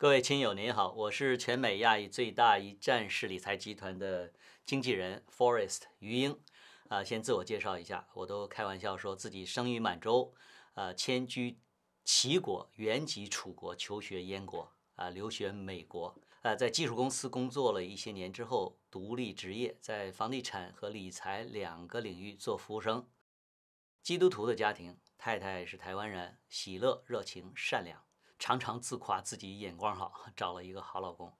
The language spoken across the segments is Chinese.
各位亲友您好，我是全美亚裔最大一站式理财集团的经纪人 Forest 余英，啊，先自我介绍一下，我都开玩笑说自己生于满洲，呃，迁居齐国，原籍楚国，求学燕国，啊，留学美国，呃，在技术公司工作了一些年之后，独立职业，在房地产和理财两个领域做服务生，基督徒的家庭，太太是台湾人，喜乐、热情、善良。常常自夸自己眼光好，找了一个好老公。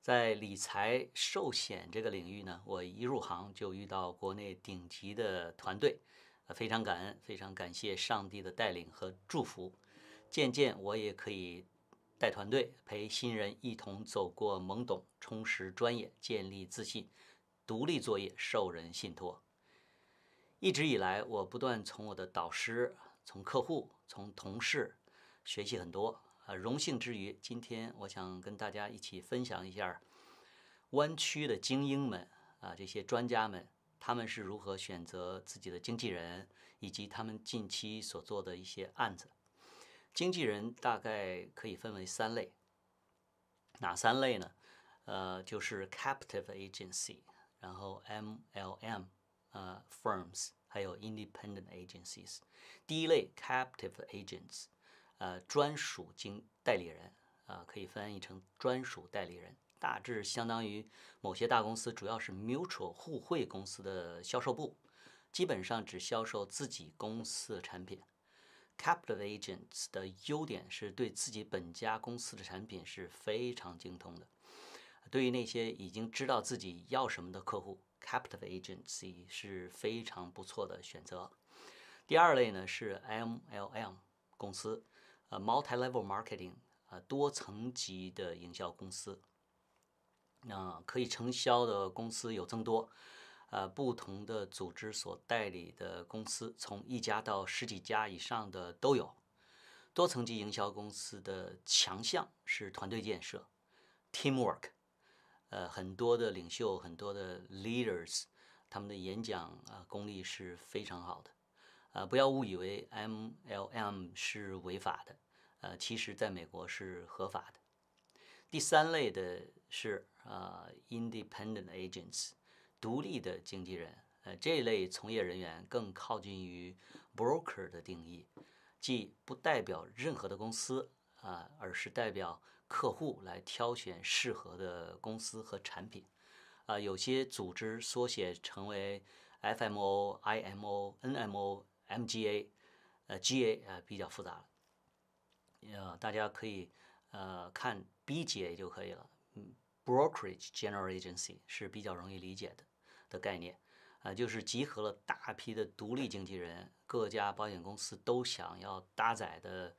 在理财、寿险这个领域呢，我一入行就遇到国内顶级的团队，非常感恩，非常感谢上帝的带领和祝福。渐渐，我也可以带团队，陪新人一同走过懵懂，充实专业，建立自信，独立作业，受人信托。一直以来，我不断从我的导师、从客户、从同事。学习很多啊！荣幸之余，今天我想跟大家一起分享一下湾区的精英们啊，这些专家们他们是如何选择自己的经纪人，以及他们近期所做的一些案子。经纪人大概可以分为三类，哪三类呢？呃，就是 captive agency，然后 MLM，呃，firms，还有 independent agencies。第一类 captive agents。呃，专属经代理人，啊，可以翻译成专属代理人，大致相当于某些大公司，主要是 mutual 互惠公司的销售部，基本上只销售自己公司的产品。Capital agents 的优点是对自己本家公司的产品是非常精通的，对于那些已经知道自己要什么的客户，Capital agency 是非常不错的选择。第二类呢是 MLM 公司。呃，m u level t i l marketing，呃，多层级的营销公司，那可以承销的公司有增多，呃，不同的组织所代理的公司，从一家到十几家以上的都有。多层级营销公司的强项是团队建设，teamwork，呃，很多的领袖，很多的 leaders，他们的演讲啊功力是非常好的。呃，不要误以为 MLM 是违法的，呃，其实在美国是合法的。第三类的是呃，Independent Agents，独立的经纪人，呃，这类从业人员更靠近于 Broker 的定义，即不代表任何的公司啊，而是代表客户来挑选适合的公司和产品，啊，有些组织缩写成为 FMO、IMO、NMO。MGA，呃，GA 啊，比较复杂了，呃，大家可以呃看 BGA 就可以了。嗯 Brokerage General Agency 是比较容易理解的的概念，啊，就是集合了大批的独立经纪人，各家保险公司都想要搭载的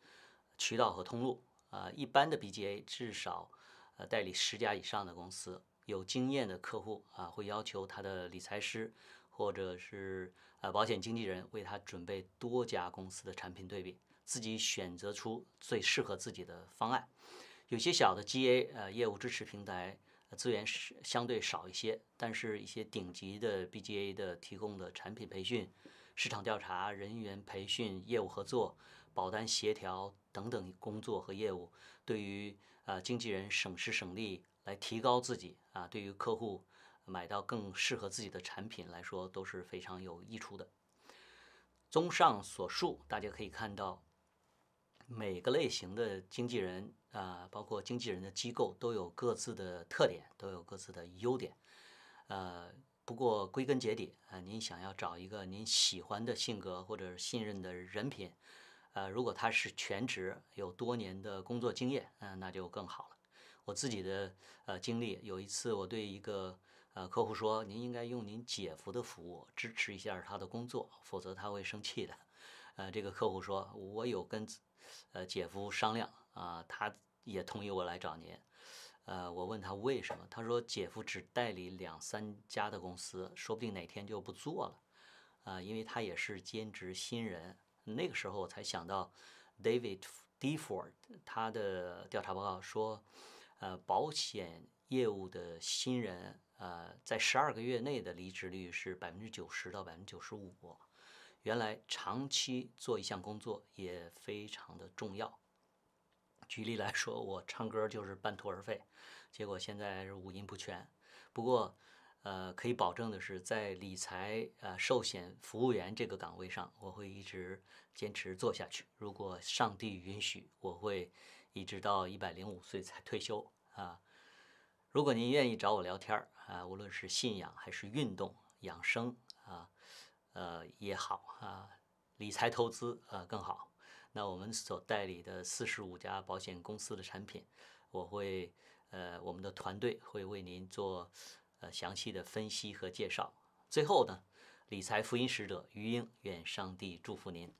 渠道和通路。啊，一般的 BGA 至少呃代理十家以上的公司，有经验的客户啊会要求他的理财师。或者是呃，保险经纪人为他准备多家公司的产品对比，自己选择出最适合自己的方案。有些小的 G A 呃业务支持平台资源是相对少一些，但是一些顶级的 B G A 的提供的产品培训、市场调查、人员培训、业务合作、保单协调等等工作和业务，对于呃经纪人省时省力，来提高自己啊，对于客户。买到更适合自己的产品来说都是非常有益处的。综上所述，大家可以看到，每个类型的经纪人啊，包括经纪人的机构都有各自的特点，都有各自的优点。呃，不过归根结底啊，您想要找一个您喜欢的性格或者信任的人品，呃，如果他是全职，有多年的工作经验，嗯，那就更好了。我自己的呃经历，有一次我对一个。呃，客户说您应该用您姐夫的服务支持一下他的工作，否则他会生气的。呃，这个客户说我有跟呃姐夫商量啊，他也同意我来找您。呃，我问他为什么，他说姐夫只代理两三家的公司，说不定哪天就不做了。啊，因为他也是兼职新人。那个时候我才想到 David Deford 他的调查报告说，呃，保险业务的新人。呃，在十二个月内的离职率是百分之九十到百分之九十五。原来长期做一项工作也非常的重要。举例来说，我唱歌就是半途而废，结果现在是五音不全。不过，呃，可以保证的是，在理财、呃，寿险服务员这个岗位上，我会一直坚持做下去。如果上帝允许，我会一直到一百零五岁才退休啊。如果您愿意找我聊天啊，无论是信仰还是运动养生啊，呃也好啊，理财投资啊更好，那我们所代理的四十五家保险公司的产品，我会呃我们的团队会为您做呃详细的分析和介绍。最后呢，理财福音使者于英，愿上帝祝福您。